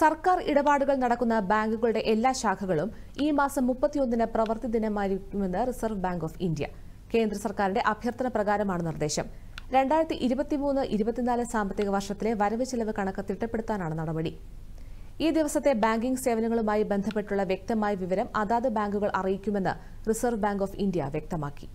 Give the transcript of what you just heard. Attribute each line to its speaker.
Speaker 1: സർക്കാർ ഇടപാടുകൾ നടക്കുന്ന ബാങ്കുകളുടെ എല്ലാ ശാഖകളും ഈ മാസം മുപ്പത്തിയൊന്നിന് പ്രവൃത്തി ദിനമായിരിക്കുമെന്ന് റിസർവ് ബാങ്ക് ഓഫ് ഇന്ത്യ കേന്ദ്ര സർക്കാരിന്റെ അഭ്യർത്ഥന പ്രകാരമാണ് നിർദ്ദേശം രണ്ടായിരത്തി ഇരുപത്തിമൂന്ന് ഇരുപത്തിനാല് സാമ്പത്തിക വർഷത്തിലെ വരവ് ചെലവ് കണക്ക് തിട്ടപ്പെടുത്താനാണ് നടപടി ഈ ദിവസത്തെ ബാങ്കിംഗ് സേവനങ്ങളുമായി ബന്ധപ്പെട്ടുള്ള വ്യക്തമായ വിവരം അതാത് ബാങ്കുകൾ അറിയിക്കുമെന്ന് റിസർവ് ബാങ്ക് ഓഫ് ഇന്ത്യ വ്യക്തമാക്കി